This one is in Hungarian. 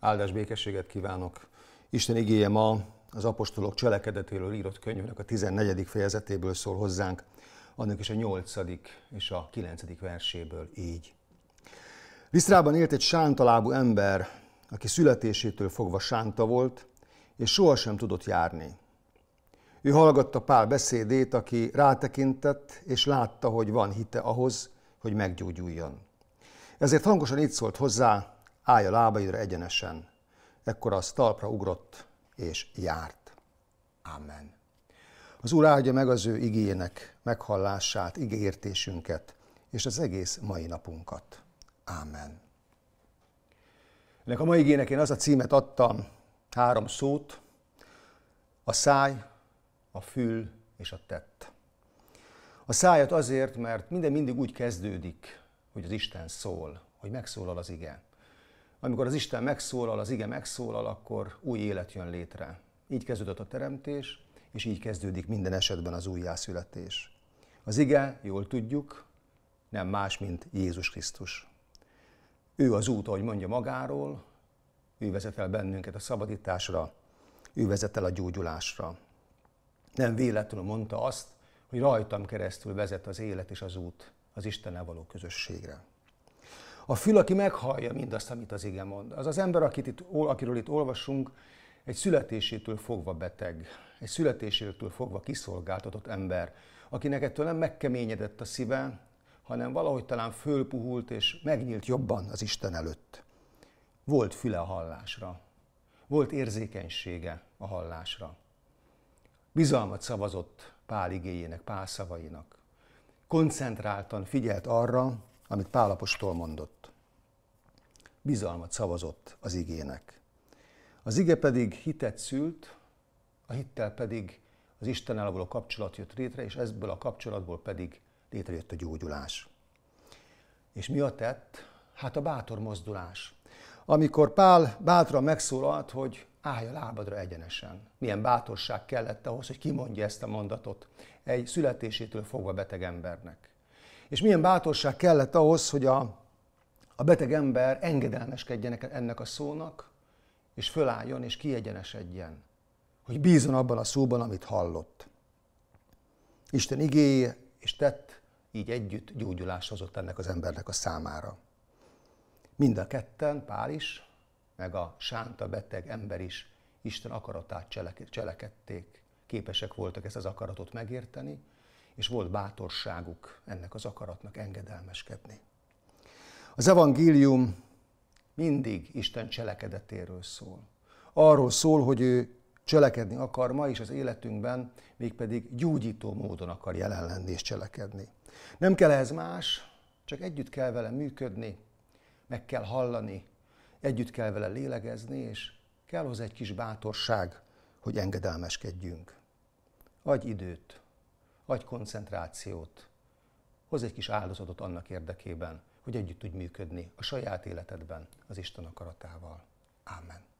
Áldás békességet kívánok! Isten igéje ma az apostolok cselekedetéről írott könyvnek a 14. fejezetéből szól hozzánk, annak is a 8. és a 9. verséből így. Lisztrában élt egy sántalábú ember, aki születésétől fogva sánta volt, és sohasem tudott járni. Ő hallgatta Pál beszédét, aki rátekintett, és látta, hogy van hite ahhoz, hogy meggyógyuljon. Ezért hangosan így szólt hozzá, állj a lábaidra egyenesen. Ekkor az talpra ugrott és járt. Amen. Az Úr áldja meg az ő igéjének meghallását, igértésünket és az egész mai napunkat. Amen. Ennek a mai igének én az a címet adtam, három szót, a száj, a fül és a tett. A szájat azért, mert minden mindig úgy kezdődik, hogy az Isten szól, hogy megszólal az ige. Amikor az Isten megszólal, az ige megszólal, akkor új élet jön létre. Így kezdődött a teremtés, és így kezdődik minden esetben az újjászületés. Az ige, jól tudjuk, nem más, mint Jézus Krisztus. Ő az út, ahogy mondja magáról, ő vezet el bennünket a szabadításra, ő vezet el a gyógyulásra. Nem véletlenül mondta azt, hogy rajtam keresztül vezet az élet és az út az Istennel való közösségre. A fül, aki meghallja mindazt, amit az ige mond. Az az ember, akit itt, akiről itt olvasunk, egy születésétől fogva beteg, egy születésétől fogva kiszolgáltatott ember, akinek ettől nem megkeményedett a szíve, hanem valahogy talán fölpuhult és megnyílt jobban az Isten előtt. Volt füle a hallásra, volt érzékenysége a hallásra. Bizalmat szavazott Pál igényének, Pál szavainak. Koncentráltan figyelt arra, amit apostol mondott bizalmat szavazott az igének. Az ige pedig hitet szült, a hittel pedig az Istennel való kapcsolat jött létre, és ebből a kapcsolatból pedig létrejött a gyógyulás. És mi a tett? Hát a bátor mozdulás. Amikor Pál bátran megszólalt, hogy állj a lábadra egyenesen. Milyen bátorság kellett ahhoz, hogy kimondja ezt a mondatot egy születésétől fogva beteg embernek. És milyen bátorság kellett ahhoz, hogy a a beteg ember engedelmeskedjen ennek a szónak, és fölálljon és kiegyenesedjen, hogy bízon abban a szóban, amit hallott. Isten igéje és tett így együtt gyógyulás hozott ennek az embernek a számára. Mind a ketten, Pál is, meg a sánta beteg ember is Isten akaratát cselek- cselekedték. Képesek voltak ezt az akaratot megérteni, és volt bátorságuk ennek az akaratnak engedelmeskedni. Az evangélium mindig Isten cselekedetéről szól. Arról szól, hogy ő cselekedni akar ma is az életünkben, mégpedig gyógyító módon akar jelen lenni és cselekedni. Nem kell ez más, csak együtt kell vele működni, meg kell hallani, együtt kell vele lélegezni, és kell hozzá egy kis bátorság, hogy engedelmeskedjünk. Adj időt, adj koncentrációt, hoz egy kis áldozatot annak érdekében, hogy együtt tudj működni a saját életedben az Isten akaratával. Amen.